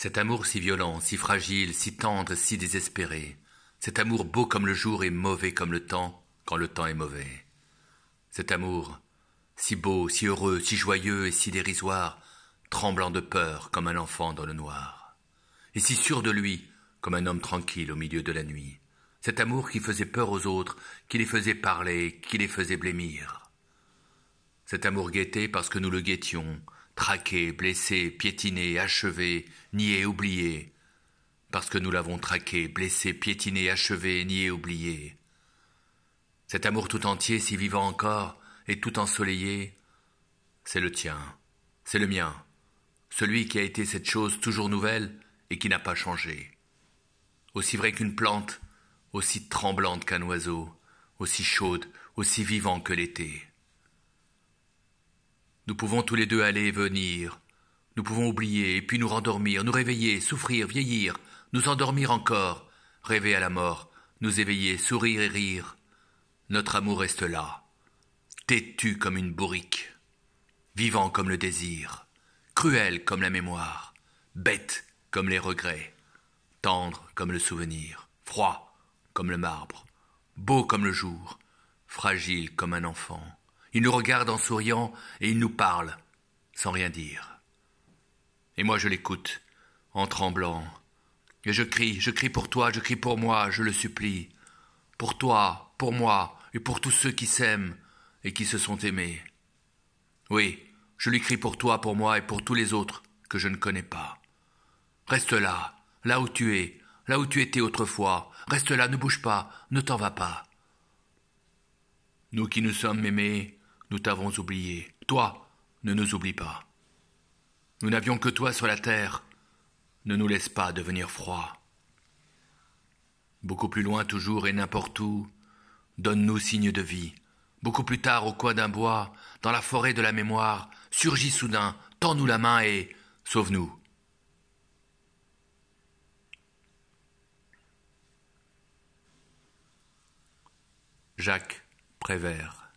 Cet amour si violent, si fragile, si tendre, si désespéré. Cet amour beau comme le jour et mauvais comme le temps, quand le temps est mauvais. Cet amour, si beau, si heureux, si joyeux et si dérisoire, tremblant de peur comme un enfant dans le noir. Et si sûr de lui, comme un homme tranquille au milieu de la nuit. Cet amour qui faisait peur aux autres, qui les faisait parler, qui les faisait blêmir. Cet amour guetté parce que nous le guettions, traqué, blessé, piétiné, achevé, nié, oublié, parce que nous l'avons traqué, blessé, piétiné, achevé, nié, oublié. Cet amour tout entier, si vivant encore, et tout ensoleillé, c'est le tien, c'est le mien, celui qui a été cette chose toujours nouvelle et qui n'a pas changé. Aussi vrai qu'une plante, aussi tremblante qu'un oiseau, aussi chaude, aussi vivant que l'été. Nous pouvons tous les deux aller et venir. Nous pouvons oublier, et puis nous rendormir, nous réveiller, souffrir, vieillir, nous endormir encore, rêver à la mort, nous éveiller, sourire et rire. Notre amour reste là, têtu comme une bourrique, vivant comme le désir, cruel comme la mémoire, bête comme les regrets, tendre comme le souvenir, froid comme le marbre, beau comme le jour, fragile comme un enfant. Il nous regarde en souriant et il nous parle, sans rien dire. Et moi je l'écoute, en tremblant. Et je crie, je crie pour toi, je crie pour moi, je le supplie. Pour toi, pour moi, et pour tous ceux qui s'aiment et qui se sont aimés. Oui, je lui crie pour toi, pour moi et pour tous les autres que je ne connais pas. Reste là, là où tu es, là où tu étais autrefois. Reste là, ne bouge pas, ne t'en va pas. Nous qui nous sommes aimés, nous t'avons oublié. Toi, ne nous oublie pas. Nous n'avions que toi sur la terre. Ne nous laisse pas devenir froids. Beaucoup plus loin toujours et n'importe où, donne-nous signe de vie. Beaucoup plus tard, au coin d'un bois, dans la forêt de la mémoire, surgis soudain, tends-nous la main et sauve-nous. Jacques Prévert